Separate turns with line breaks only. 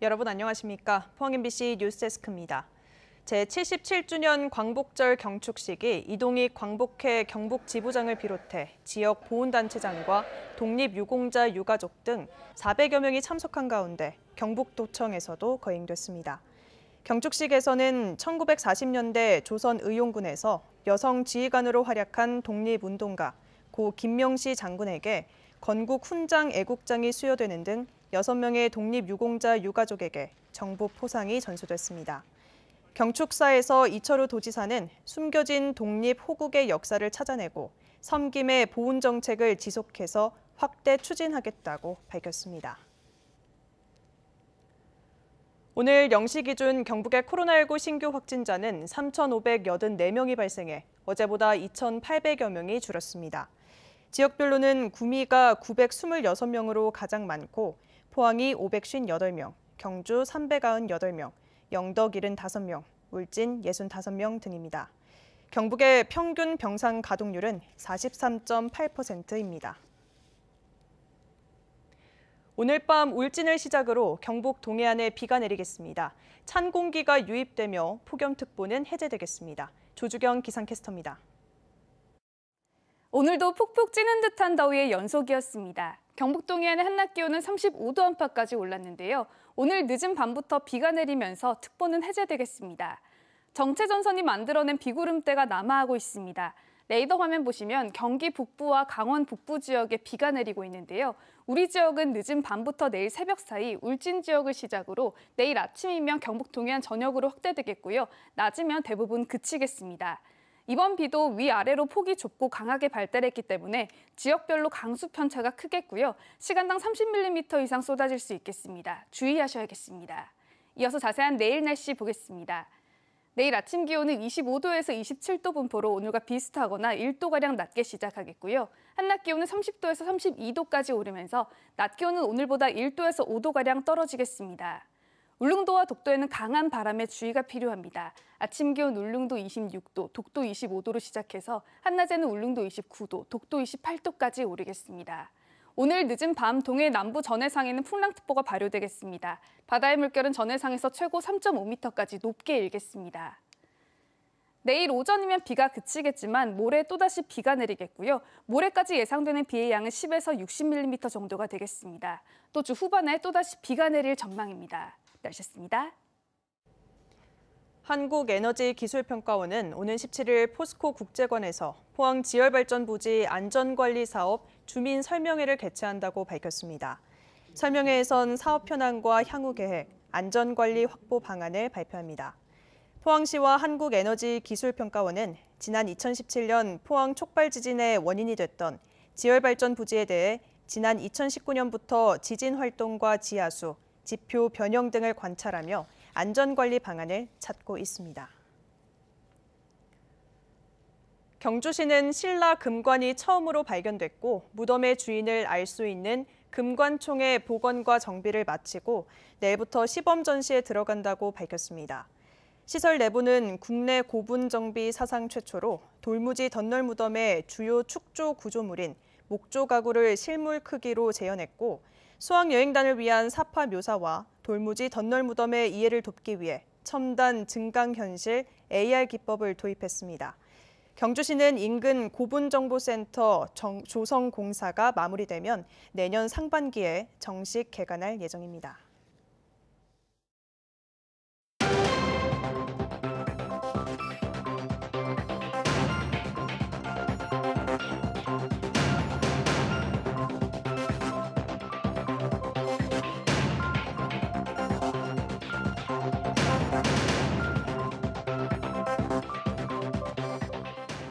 여러분 안녕하십니까? 포항 MBC 뉴스데스크입니다. 제77주년 광복절 경축식이 이동희 광복회 경북 지부장을 비롯해 지역 보훈단체장과 독립유공자 유가족 등 400여 명이 참석한 가운데 경북도청에서도 거행됐습니다. 경축식에서는 1940년대 조선 의용군에서 여성 지휘관으로 활약한 독립운동가 고 김명시 장군에게 건국 훈장 애국장이 수여되는 등 여섯 명의 독립유공자 유가족에게 정부 포상이 전수됐습니다. 경축사에서 이철우 도지사는 숨겨진 독립 호국의 역사를 찾아내고 섬김의 보훈 정책을 지속해서 확대 추진하겠다고 밝혔습니다. 오늘 0시 기준 경북의 코로나19 신규 확진자는 3,584명이 발생해 어제보다 2,800여 명이 줄었습니다. 지역별로는 구미가 926명으로 가장 많고 포항이 558명, 경주 398명, 영덕 75명, 울진 65명 등입니다. 경북의 평균 병상 가동률은 43.8%입니다. 오늘 밤 울진을 시작으로 경북 동해안에 비가 내리겠습니다. 찬 공기가 유입되며 폭염특보는 해제되겠습니다. 조주경 기상캐스터입니다.
오늘도 푹푹 찌는 듯한 더위의 연속이었습니다. 경북동해안의 한낮 기온은 35도 안팎까지 올랐는데요. 오늘 늦은 밤부터 비가 내리면서 특보는 해제되겠습니다. 정체전선이 만들어낸 비구름대가 남하하고 있습니다. 레이더 화면 보시면 경기 북부와 강원 북부 지역에 비가 내리고 있는데요. 우리 지역은 늦은 밤부터 내일 새벽 사이 울진 지역을 시작으로 내일 아침이면 경북 동해안 전역으로 확대되겠고요. 낮이면 대부분 그치겠습니다. 이번 비도 위아래로 폭이 좁고 강하게 발달했기 때문에 지역별로 강수 편차가 크겠고요. 시간당 30mm 이상 쏟아질 수 있겠습니다. 주의하셔야겠습니다. 이어서 자세한 내일 날씨 보겠습니다. 내일 아침 기온은 25도에서 27도 분포로 오늘과 비슷하거나 1도가량 낮게 시작하겠고요. 한낮 기온은 30도에서 32도까지 오르면서 낮 기온은 오늘보다 1도에서 5도가량 떨어지겠습니다. 울릉도와 독도에는 강한 바람에 주의가 필요합니다. 아침 기온 울릉도 26도, 독도 25도로 시작해서 한낮에는 울릉도 29도, 독도 28도까지 오르겠습니다. 오늘 늦은 밤 동해 남부 전해상에는 풍랑특보가 발효되겠습니다. 바다의 물결은 전해상에서 최고 3.5m까지 높게 일겠습니다. 내일 오전이면 비가 그치겠지만 모레 또다시 비가 내리겠고요. 모레까지 예상되는 비의 양은 10에서 60mm 정도가 되겠습니다. 또 주 후반에 또다시 비가 내릴 전망입니다. 나셨습니다.
한국에너지기술평가원은 오는 17일 포스코 국제관에서 포항 지열발전부지 안전관리사업 주민 설명회를 개최한다고 밝혔습니다. 설명회에선 사업 현황과 향후 계획, 안전관리 확보 방안을 발표합니다. 포항시와 한국에너지기술평가원은 지난 2017년 포항 촉발 지진의 원인이 됐던 지열발전 부지에 대해 지난 2019년부터 지진 활동과 지하수, 지표 변형 등을 관찰하며 안전관리 방안을 찾고 있습니다. 경주시는 신라 금관이 처음으로 발견됐고 무덤의 주인을 알 수 있는 금관총의 복원과 정비를 마치고 내일부터 시범 전시에 들어간다고 밝혔습니다. 시설 내부는 국내 고분 정비 사상 최초로 돌무지 덧널 무덤의 주요 축조 구조물인 목조 가구를 실물 크기로 재현했고 수학여행단을 위한 사파 묘사와 돌무지 덧널 무덤의 이해를 돕기 위해 첨단 증강현실 AR 기법을 도입했습니다. 경주시는 인근 고분정보센터 조성공사가 마무리되면 내년 상반기에 정식 개관할 예정입니다.